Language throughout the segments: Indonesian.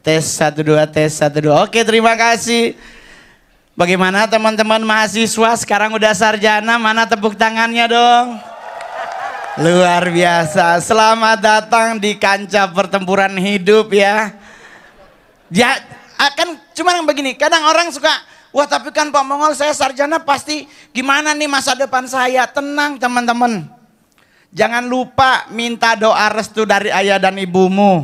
Tes satu dua tes satu dua. Oke, terima kasih. Bagaimana teman-teman mahasiswa sekarang udah sarjana, mana tepuk tangannya dong? Luar biasa. Selamat datang di kancah pertempuran hidup ya. Ya, akan ah, cuman begini, kadang orang suka Wah tapi kan Pak Mongol saya sarjana pasti gimana nih masa depan saya. Tenang teman-teman. Jangan lupa minta doa restu dari ayah dan ibumu.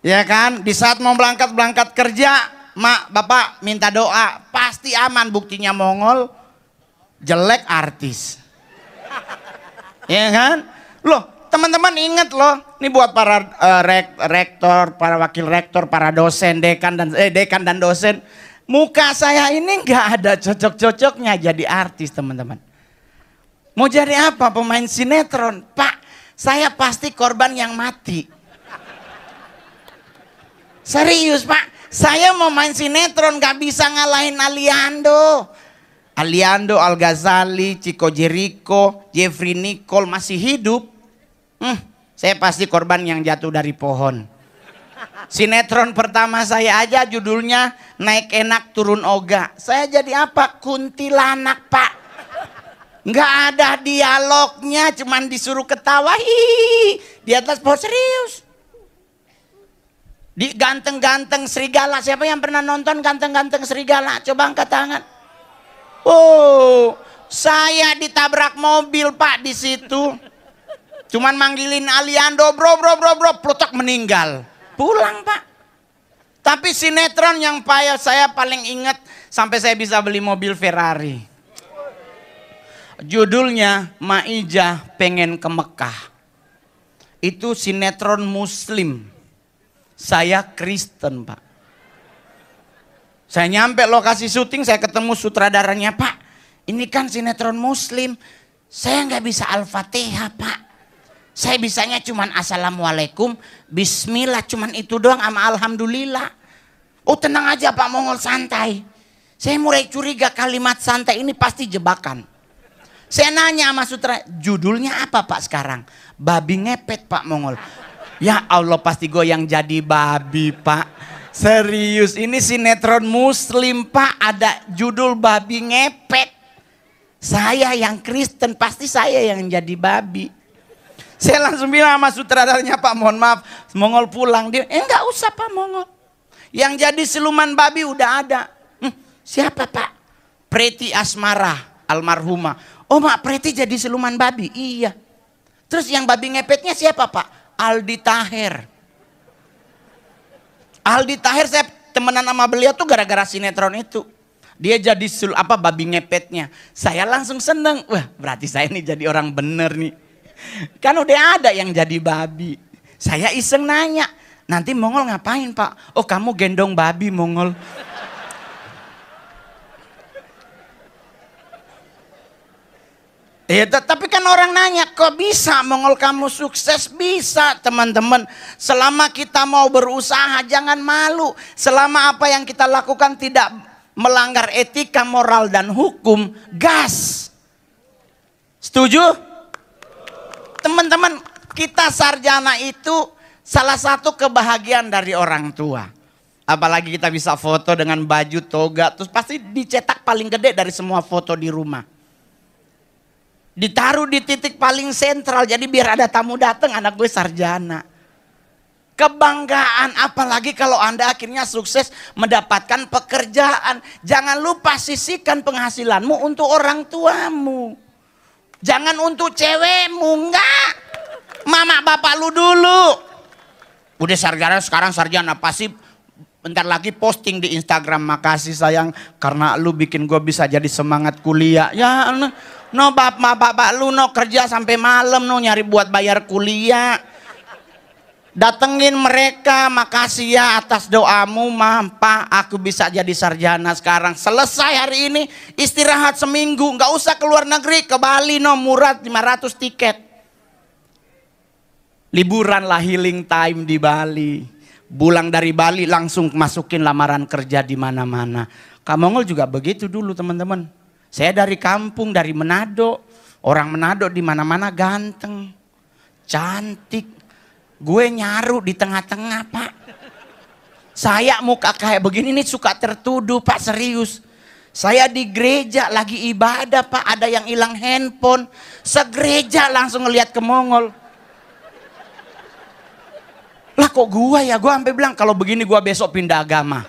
Ya kan? Di saat mau berangkat-berangkat kerja, mak, bapak minta doa. Pasti aman buktinya Mongol. Jelek artis. ya kan? Loh, teman-teman ingat loh. Ini buat para uh, rek, rektor, para wakil rektor, para dosen, dekan dan eh, dekan dan dosen. Muka saya ini nggak ada cocok-cocoknya jadi artis teman-teman. Mau jadi apa? Pemain sinetron. Pak, saya pasti korban yang mati. Serius pak, saya mau main sinetron gak bisa ngalahin Aliando. Aliando, Al Ghazali, Chico Jericho, Jeffrey Nicole masih hidup. Hmm, saya pasti korban yang jatuh dari pohon. Sinetron pertama saya aja judulnya Naik Enak Turun Oga. Saya jadi apa? Kuntilanak pak. Nggak ada dialognya, cuman disuruh ketawa. Hihihi. Di atas pohon serius. Di ganteng-ganteng serigala. Siapa yang pernah nonton ganteng-ganteng serigala? Coba angkat tangan. Oh, saya ditabrak mobil pak di situ. Cuman manggilin Aliando, bro, bro, bro, bro, plotok meninggal. Pulang pak. Tapi sinetron yang payah saya paling ingat sampai saya bisa beli mobil Ferrari. Judulnya Maija pengen ke Mekah. Itu sinetron muslim. Saya Kristen, Pak. Saya nyampe lokasi syuting, saya ketemu sutradaranya, Pak. Ini kan sinetron muslim. Saya nggak bisa Al-Fatihah, Pak. Saya bisanya cuman Assalamualaikum, Bismillah, cuman itu doang sama Alhamdulillah. Oh tenang aja Pak Mongol, santai. Saya mulai curiga kalimat santai ini pasti jebakan. Saya nanya sama sutra, judulnya apa Pak sekarang? Babi ngepet Pak Mongol. Ya Allah pasti goyang jadi babi pak. Serius ini sinetron muslim pak ada judul babi ngepet. Saya yang Kristen pasti saya yang jadi babi. Saya langsung bilang sama sutradaranya pak mohon maaf Mongol pulang. Dia eh, enggak usah pak Mongol. Yang jadi siluman babi udah ada. Hm, siapa pak? Preti Asmara almarhumah. Oh mak Preti jadi siluman babi? Iya. Terus yang babi ngepetnya siapa pak? Aldi Taher. Aldi Taher saya temenan sama beliau tuh gara-gara sinetron itu. Dia jadi sul apa babi ngepetnya. Saya langsung seneng. Wah berarti saya nih jadi orang bener nih. Kan udah ada yang jadi babi. Saya iseng nanya. Nanti Mongol ngapain pak? Oh kamu gendong babi Mongol. Ya, tapi kan orang nanya, kok bisa mongol kamu sukses? Bisa teman-teman. Selama kita mau berusaha jangan malu. Selama apa yang kita lakukan tidak melanggar etika, moral, dan hukum. Gas. Setuju? Teman-teman kita sarjana itu salah satu kebahagiaan dari orang tua. Apalagi kita bisa foto dengan baju toga. Terus pasti dicetak paling gede dari semua foto di rumah. Ditaruh di titik paling sentral, jadi biar ada tamu datang anak gue sarjana. Kebanggaan, apalagi kalau Anda akhirnya sukses mendapatkan pekerjaan. Jangan lupa sisihkan penghasilanmu untuk orang tuamu. Jangan untuk cewekmu, enggak. Mama bapak lu dulu. Udah sarjana sekarang sarjana pasti bentar lagi posting di Instagram. Makasih sayang karena lu bikin gue bisa jadi semangat kuliah. Ya, No bapak bapak lu no kerja sampai malam no nyari buat bayar kuliah. Datengin mereka, makasih ya atas doamu, mampa aku bisa jadi sarjana sekarang. Selesai hari ini, istirahat seminggu, nggak usah ke luar negeri, ke Bali, no, murah 500 tiket. Liburan lah healing time di Bali. Bulang dari Bali langsung masukin lamaran kerja di mana-mana. Kamongol juga begitu dulu teman-teman saya dari kampung, dari Manado. Orang Manado di mana-mana ganteng, cantik. Gue nyaru di tengah-tengah, Pak. Saya muka kayak begini nih suka tertuduh, Pak, serius. Saya di gereja lagi ibadah, Pak, ada yang hilang handphone. Segereja langsung ngelihat ke Mongol. Lah kok gua ya? Gua sampai bilang kalau begini gua besok pindah agama.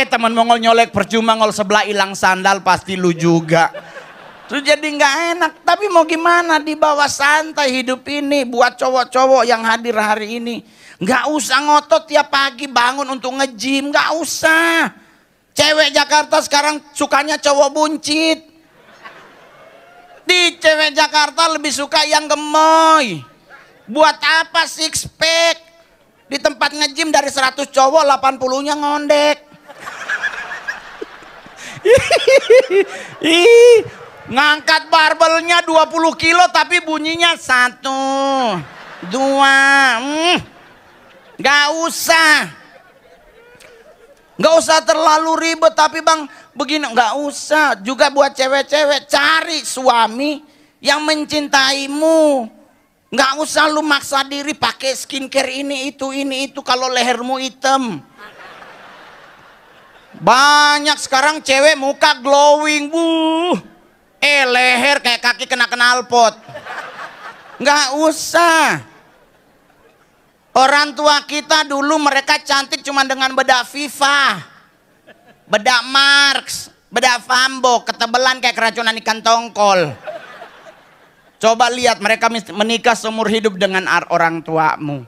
Eh teman Mongol nyolek percuma ngol sebelah hilang sandal pasti lu juga. Terus jadi nggak enak. Tapi mau gimana di bawah santai hidup ini buat cowok-cowok yang hadir hari ini. Nggak usah ngotot tiap pagi bangun untuk ngejim, nggak usah. Cewek Jakarta sekarang sukanya cowok buncit. Di cewek Jakarta lebih suka yang gemoy. Buat apa six pack? Di tempat ngejim dari 100 cowok 80-nya ngondek. Ih, ngangkat barbelnya 20 kilo tapi bunyinya satu, dua, mm, gak usah. Gak usah terlalu ribet tapi bang begini gak usah. Juga buat cewek-cewek cari suami yang mencintaimu. Gak usah lu maksa diri pakai skincare ini itu ini itu kalau lehermu hitam. Banyak sekarang cewek muka glowing, bu. Eh leher kayak kaki kena pot. Nggak usah. Orang tua kita dulu mereka cantik cuma dengan bedak FIFA. Bedak Marx, bedak Fambo, ketebelan kayak keracunan ikan tongkol. Coba lihat mereka menikah seumur hidup dengan orang tuamu.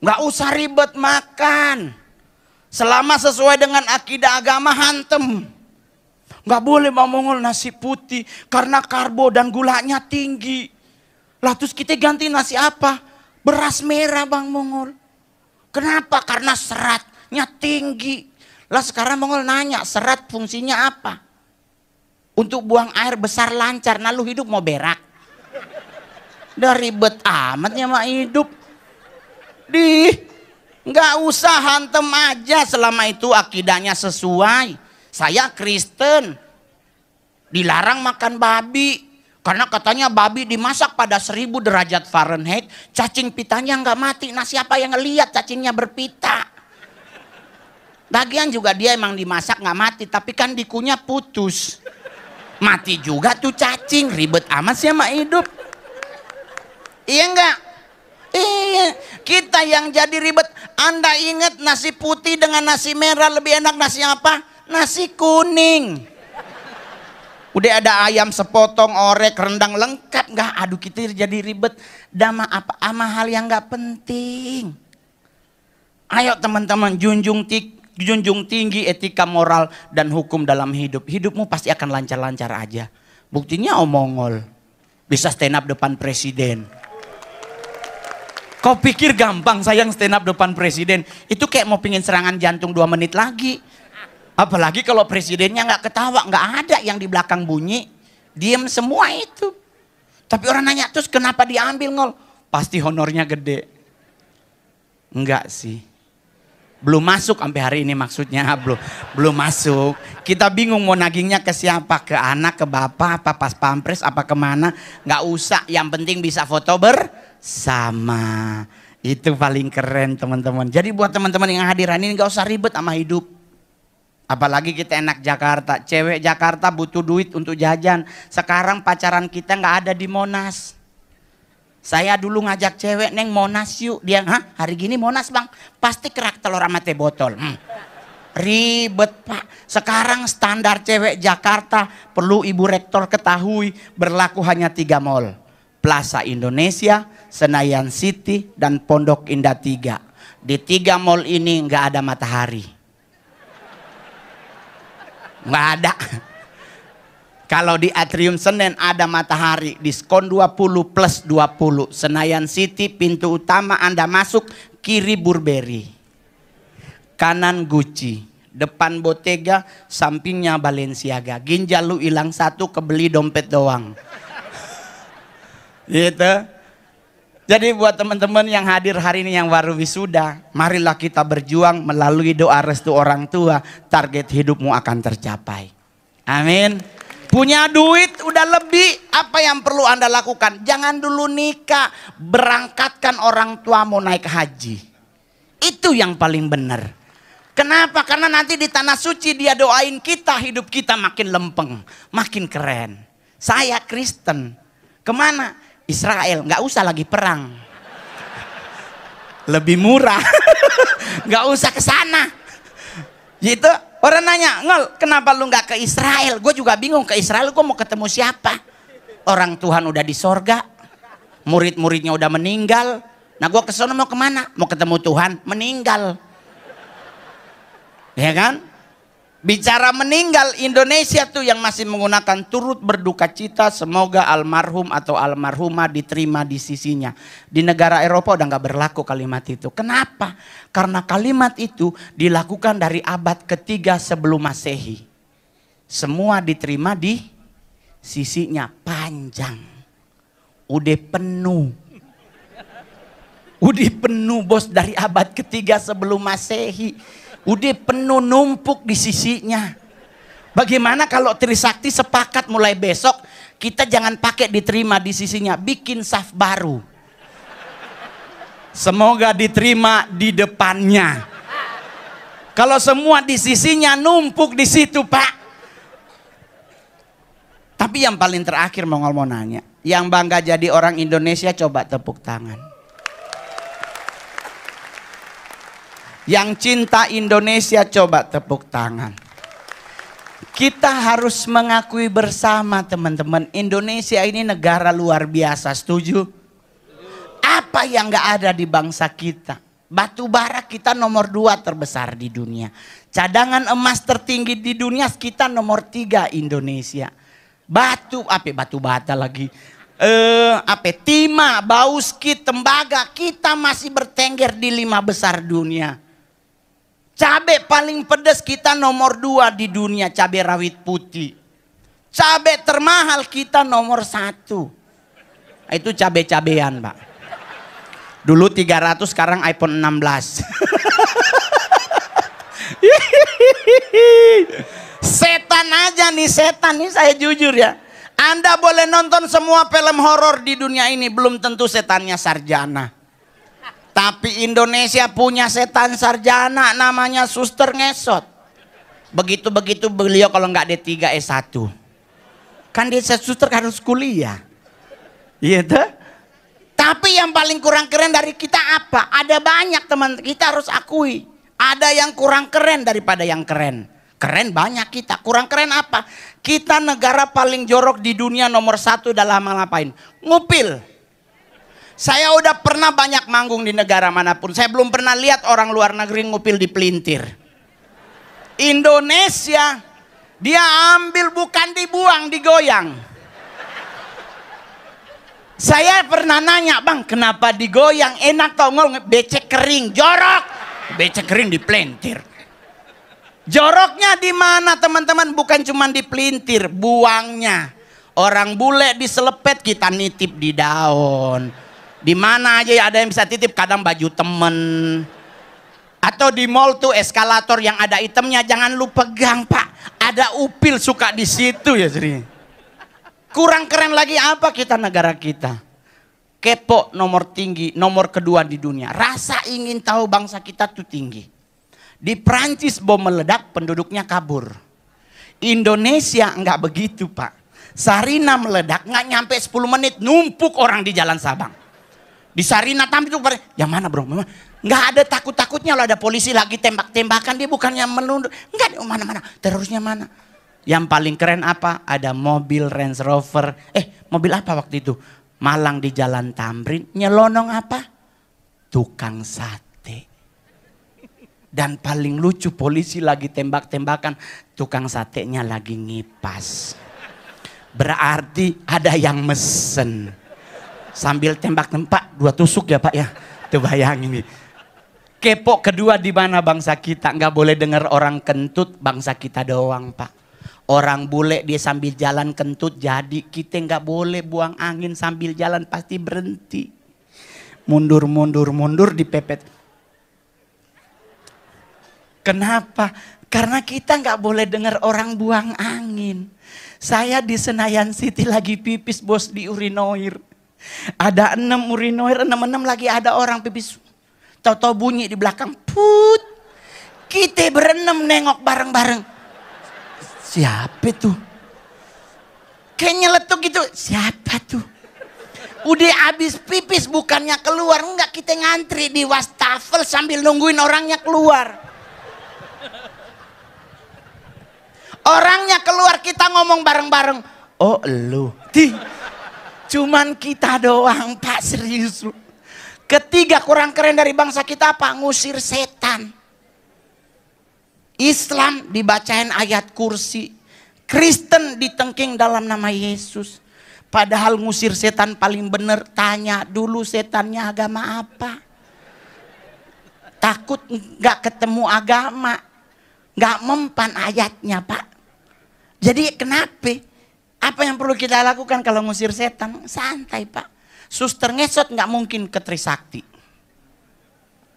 Nggak usah ribet makan. Selama sesuai dengan akidah agama hantem. Gak boleh mau mongol nasi putih karena karbo dan gulanya tinggi. Lah terus kita ganti nasi apa? Beras merah Bang Mongol. Kenapa? Karena seratnya tinggi. Lah sekarang Mongol nanya serat fungsinya apa? Untuk buang air besar lancar. Nah lu hidup mau berak. Udah ribet amatnya mah hidup. dih. Nggak usah hantem aja selama itu akidahnya sesuai. Saya Kristen. Dilarang makan babi. Karena katanya babi dimasak pada seribu derajat Fahrenheit. Cacing pitanya nggak mati. Nah siapa yang ngeliat cacingnya berpita? bagian juga dia emang dimasak nggak mati. Tapi kan dikunya putus. Mati juga tuh cacing. Ribet amat sih sama hidup. Iya enggak? Iya, kita yang jadi ribet. Anda ingat nasi putih dengan nasi merah lebih enak nasi apa? Nasi kuning. Udah ada ayam sepotong, orek, rendang lengkap. Nggak, aduh kita jadi ribet. Dama apa? Ama hal yang nggak penting. Ayo teman-teman, junjung tik junjung tinggi etika moral dan hukum dalam hidup. Hidupmu pasti akan lancar-lancar aja. Buktinya omongol. Bisa stand up depan presiden. Kau pikir gampang sayang stand up depan presiden. Itu kayak mau pingin serangan jantung dua menit lagi. Apalagi kalau presidennya nggak ketawa, nggak ada yang di belakang bunyi. Diam semua itu. Tapi orang nanya, terus kenapa diambil ngol? Pasti honornya gede. Enggak sih. Belum masuk sampai hari ini maksudnya, belum belum masuk. Kita bingung mau nagingnya ke siapa, ke anak, ke bapak, apa pas pampres, apa kemana. Nggak usah, yang penting bisa foto ber sama. Itu paling keren teman-teman. Jadi buat teman-teman yang hadir ini nggak usah ribet sama hidup. Apalagi kita enak Jakarta, cewek Jakarta butuh duit untuk jajan. Sekarang pacaran kita gak ada di Monas. Saya dulu ngajak cewek neng Monas yuk. Dia, hah hari gini Monas bang? Pasti kerak telur sama teh botol. Hmm. Ribet pak. Sekarang standar cewek Jakarta perlu ibu rektor ketahui berlaku hanya tiga mall. Plaza Indonesia, Senayan City, dan Pondok Indah tiga Di tiga mall ini nggak ada matahari. Nggak ada. Kalau di Atrium Senen ada matahari, diskon 20 plus 20. Senayan City pintu utama Anda masuk kiri Burberry. Kanan Gucci, depan Bottega, sampingnya Balenciaga. Ginjal lu hilang satu kebeli dompet doang. Gitu. Jadi buat teman-teman yang hadir hari ini yang baru wisuda, marilah kita berjuang melalui doa restu orang tua, target hidupmu akan tercapai. Amin. Punya duit udah lebih, apa yang perlu Anda lakukan? Jangan dulu nikah, berangkatkan orang tuamu naik haji. Itu yang paling benar. Kenapa? Karena nanti di tanah suci dia doain kita, hidup kita makin lempeng, makin keren. Saya Kristen. Kemana? Israel, nggak usah lagi perang. Lebih murah, nggak usah ke sana. Gitu, orang nanya, ngel, kenapa lu nggak ke Israel? Gue juga bingung ke Israel, gue mau ketemu siapa? Orang Tuhan udah di sorga, murid-muridnya udah meninggal. Nah gue kesana mau kemana? Mau ketemu Tuhan, meninggal. Ya kan? Bicara meninggal Indonesia tuh yang masih menggunakan turut berduka cita semoga almarhum atau almarhumah diterima di sisinya. Di negara Eropa udah nggak berlaku kalimat itu. Kenapa? Karena kalimat itu dilakukan dari abad ketiga sebelum masehi. Semua diterima di sisinya panjang. Udah penuh. Udah penuh bos dari abad ketiga sebelum masehi udah penuh numpuk di sisinya. Bagaimana kalau Trisakti sepakat mulai besok kita jangan pakai diterima di sisinya, bikin saf baru. Semoga diterima di depannya. Kalau semua di sisinya numpuk di situ, Pak. Tapi yang paling terakhir mau mau nanya, yang bangga jadi orang Indonesia coba tepuk tangan. Yang cinta Indonesia coba tepuk tangan. Kita harus mengakui bersama teman-teman, Indonesia ini negara luar biasa, setuju? Apa yang gak ada di bangsa kita? Batu bara kita nomor dua terbesar di dunia. Cadangan emas tertinggi di dunia kita nomor tiga Indonesia. Batu, apa batu bata lagi eh, apa timah, bauskit, tembaga, kita masih bertengger di lima besar dunia. Cabe paling pedas kita nomor dua di dunia cabai rawit putih. Cabe termahal kita nomor satu. Nah, itu cabe-cabean pak. Dulu 300 sekarang iPhone 16. setan aja nih setan nih saya jujur ya. Anda boleh nonton semua film horor di dunia ini belum tentu setannya sarjana. Tapi Indonesia punya setan sarjana namanya suster ngesot. Begitu-begitu beliau kalau nggak D3 S1. Kan dia suster harus kuliah. Iya tuh. Tapi yang paling kurang keren dari kita apa? Ada banyak teman kita harus akui. Ada yang kurang keren daripada yang keren. Keren banyak kita. Kurang keren apa? Kita negara paling jorok di dunia nomor satu dalam ngapain? apain? Ngupil. Saya udah pernah banyak manggung di negara manapun. Saya belum pernah lihat orang luar negeri ngupil di pelintir. Indonesia, dia ambil bukan dibuang, digoyang. Saya pernah nanya, bang kenapa digoyang? Enak tau ngomong, becek kering, jorok. Becek kering di pelintir. Joroknya di mana teman-teman? Bukan cuma di pelintir, buangnya. Orang bule diselepet, kita nitip di daun. Di mana aja ya, ada yang bisa titip, kadang baju temen. Atau di mall tuh eskalator yang ada itemnya jangan lu pegang, Pak. Ada upil suka di situ ya, Sri. Kurang keren lagi apa kita negara kita? Kepo nomor tinggi, nomor kedua di dunia. Rasa ingin tahu bangsa kita tuh tinggi. Di Prancis bom meledak, penduduknya kabur. Indonesia nggak begitu, Pak. Sarina meledak nggak nyampe 10 menit numpuk orang di jalan Sabang di Sarina tapi itu yang mana bro memang nggak ada takut takutnya lo ada polisi lagi tembak tembakan dia bukannya melunduk nggak mana mana terusnya mana yang paling keren apa ada mobil Range Rover eh mobil apa waktu itu Malang di Jalan Tamrin nyelonong apa tukang sate dan paling lucu polisi lagi tembak-tembakan tukang satenya lagi ngipas berarti ada yang mesen sambil tembak tempat dua tusuk ya pak ya tuh bayang ini kepo kedua di mana bangsa kita nggak boleh dengar orang kentut bangsa kita doang pak orang bule dia sambil jalan kentut jadi kita nggak boleh buang angin sambil jalan pasti berhenti mundur mundur mundur dipepet kenapa karena kita nggak boleh dengar orang buang angin. Saya di Senayan City lagi pipis bos di urinoir. Ada enam urinoir, enam-enam lagi ada orang pipis. Tahu-tahu bunyi di belakang, put. Kita berenam nengok bareng-bareng. Siapa tuh? Kayaknya letuk gitu, siapa tuh? Udah habis pipis bukannya keluar, enggak kita ngantri di wastafel sambil nungguin orangnya keluar. Orangnya keluar kita ngomong bareng-bareng. Oh lu. Tih. Cuman kita doang Pak serius. Ketiga kurang keren dari bangsa kita Pak Ngusir setan. Islam dibacain ayat kursi. Kristen ditengking dalam nama Yesus. Padahal ngusir setan paling benar tanya dulu setannya agama apa. Takut nggak ketemu agama. Nggak mempan ayatnya pak. Jadi kenapa? Apa yang perlu kita lakukan kalau ngusir setan? Santai pak. Suster ngesot nggak mungkin ke Trisakti.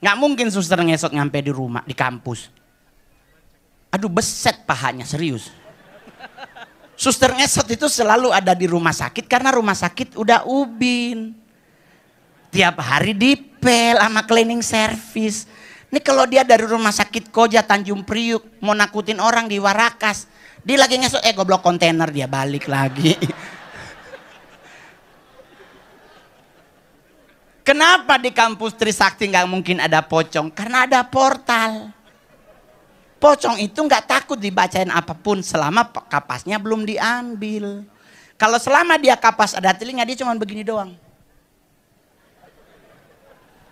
Nggak mungkin suster ngesot nyampe di rumah, di kampus. Aduh beset pahanya, serius. Suster ngesot itu selalu ada di rumah sakit karena rumah sakit udah ubin. Tiap hari dipel sama cleaning service. Ini kalau dia dari rumah sakit Koja Tanjung Priuk mau nakutin orang di Warakas, dia lagi ngesot, eh goblok kontainer dia balik lagi. Kenapa di kampus Trisakti nggak mungkin ada pocong? Karena ada portal. Pocong itu nggak takut dibacain apapun selama kapasnya belum diambil. Kalau selama dia kapas ada telinga dia cuma begini doang.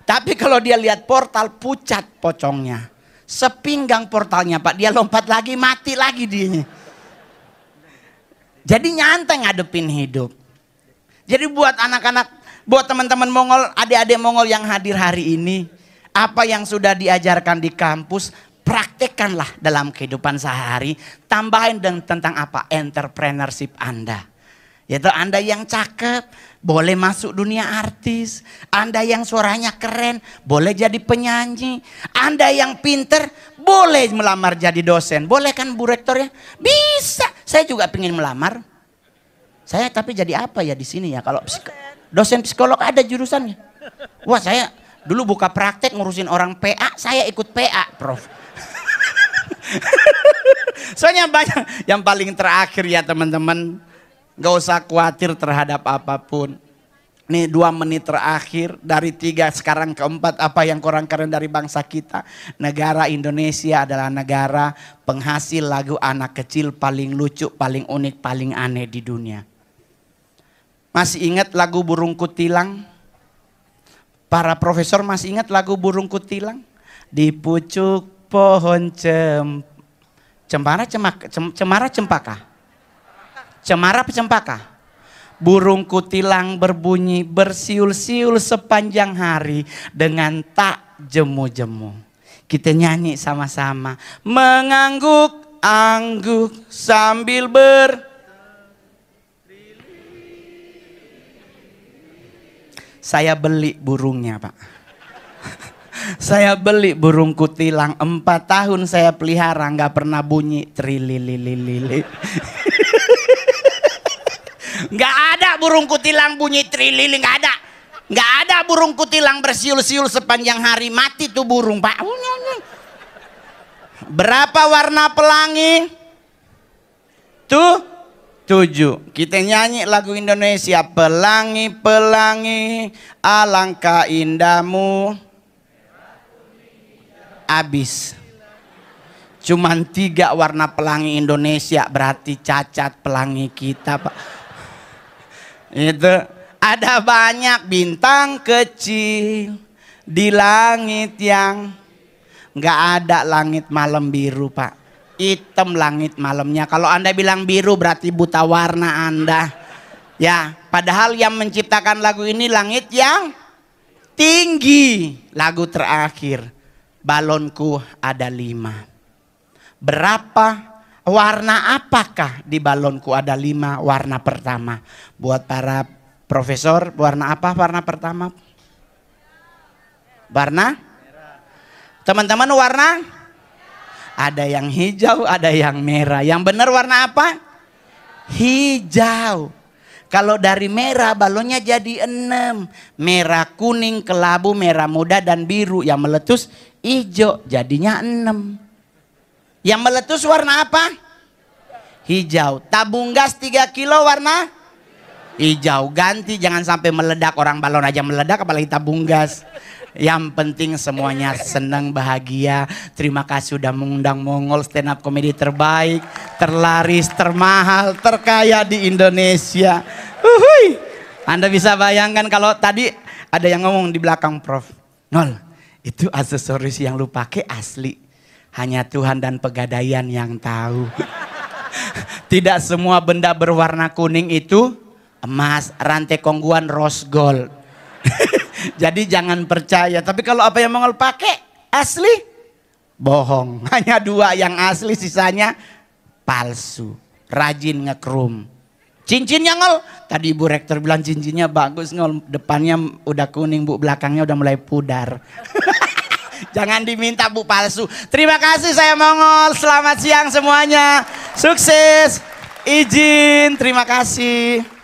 Tapi kalau dia lihat portal pucat pocongnya. Sepinggang portalnya Pak, dia lompat lagi mati lagi dia. Jadi nyantai ngadepin hidup. Jadi buat anak-anak, buat teman-teman Mongol, adik-adik Mongol yang hadir hari ini, apa yang sudah diajarkan di kampus, praktekkanlah dalam kehidupan sehari. Tambahin dengan tentang apa? Entrepreneurship Anda. Yaitu Anda yang cakep, boleh masuk dunia artis. Anda yang suaranya keren, boleh jadi penyanyi. Anda yang pinter, boleh melamar jadi dosen. Boleh kan Bu Rektor ya? Bisa. Saya juga ingin melamar. Saya tapi jadi apa ya di sini ya? Kalau psiko, dosen psikolog ada jurusannya. Wah saya dulu buka praktek ngurusin orang PA, saya ikut PA, Prof. Soalnya banyak yang paling terakhir ya teman-teman. Gak usah khawatir terhadap apapun. Ini dua menit terakhir dari tiga sekarang keempat apa yang kurang keren dari bangsa kita. Negara Indonesia adalah negara penghasil lagu anak kecil paling lucu, paling unik, paling aneh di dunia. Masih ingat lagu burung kutilang? Para profesor masih ingat lagu burung kutilang? Di pucuk pohon cem cemara cemak cem, cemara cempaka. Cemara pecempaka? cempaka? Burung kutilang berbunyi bersiul-siul sepanjang hari dengan tak jemu-jemu. Kita nyanyi sama-sama. Mengangguk, angguk sambil ber... Saya beli burungnya pak. saya beli burung kutilang. Empat tahun saya pelihara nggak pernah bunyi trililililili. Nggak ada burung kutilang bunyi trililing, nggak ada. Nggak ada burung kutilang bersiul-siul sepanjang hari mati tuh burung, Pak. Berapa warna pelangi? Tuh, tujuh. Kita nyanyi lagu Indonesia. Pelangi-pelangi, alangkah indahmu. Abis cuman tiga warna pelangi Indonesia berarti cacat pelangi kita pak itu ada banyak bintang kecil di langit yang nggak ada langit malam biru pak. Hitam langit malamnya. Kalau anda bilang biru berarti buta warna anda. Ya, padahal yang menciptakan lagu ini langit yang tinggi. Lagu terakhir, balonku ada lima. Berapa warna apakah di balonku ada lima warna pertama. Buat para profesor, warna apa warna pertama? Warna? Teman-teman warna? Ada yang hijau, ada yang merah. Yang benar warna apa? Hijau. Kalau dari merah balonnya jadi enam. Merah kuning, kelabu, merah muda dan biru. Yang meletus hijau jadinya enam. Yang meletus warna apa? Hijau. Tabung gas 3 kilo warna? Hijau. Ganti jangan sampai meledak. Orang balon aja meledak apalagi tabung gas. Yang penting semuanya senang, bahagia. Terima kasih sudah mengundang Mongol stand up comedy terbaik, terlaris, termahal, terkaya di Indonesia. Uhuy. Anda bisa bayangkan kalau tadi ada yang ngomong di belakang Prof. Nol, itu aksesoris yang lu pakai asli hanya Tuhan dan pegadaian yang tahu. Tidak semua benda berwarna kuning itu emas, rantai kongguan, rose gold. Jadi jangan percaya. Tapi kalau apa yang Mongol pakai asli, bohong. Hanya dua yang asli, sisanya palsu. Rajin ngekrum. Cincin yang ngol. Tadi ibu rektor bilang cincinnya bagus ngol. Depannya udah kuning bu, belakangnya udah mulai pudar. Jangan diminta bu palsu. Terima kasih saya Mongol. Selamat siang semuanya. Sukses. Izin. Terima kasih.